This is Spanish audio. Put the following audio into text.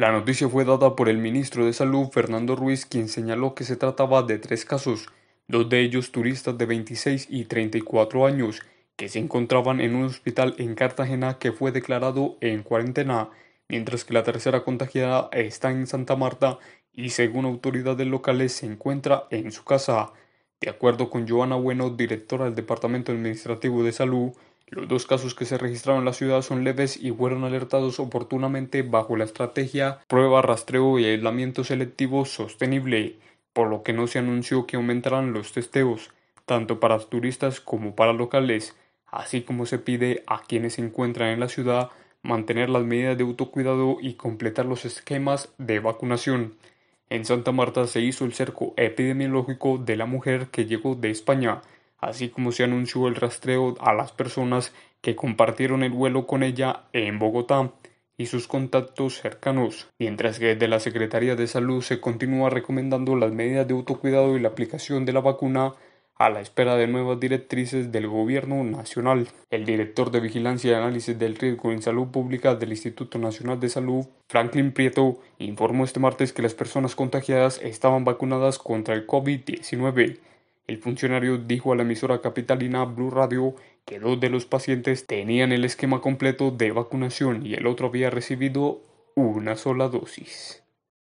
La noticia fue dada por el ministro de Salud Fernando Ruiz, quien señaló que se trataba de tres casos, dos de ellos turistas de 26 y 34 años, que se encontraban en un hospital en Cartagena que fue declarado en cuarentena, mientras que la tercera contagiada está en Santa Marta y según autoridades locales se encuentra en su casa. De acuerdo con Joana Bueno, directora del Departamento Administrativo de Salud, los dos casos que se registraron en la ciudad son leves y fueron alertados oportunamente bajo la estrategia prueba, rastreo y aislamiento selectivo sostenible, por lo que no se anunció que aumentarán los testeos, tanto para turistas como para locales, así como se pide a quienes se encuentran en la ciudad mantener las medidas de autocuidado y completar los esquemas de vacunación. En Santa Marta se hizo el cerco epidemiológico de la mujer que llegó de España, así como se anunció el rastreo a las personas que compartieron el vuelo con ella en Bogotá y sus contactos cercanos, mientras que desde la Secretaría de Salud se continúa recomendando las medidas de autocuidado y la aplicación de la vacuna a la espera de nuevas directrices del Gobierno Nacional. El director de Vigilancia y Análisis del Riesgo en Salud Pública del Instituto Nacional de Salud, Franklin Prieto, informó este martes que las personas contagiadas estaban vacunadas contra el COVID-19 el funcionario dijo a la emisora capitalina Blue Radio que dos de los pacientes tenían el esquema completo de vacunación y el otro había recibido una sola dosis.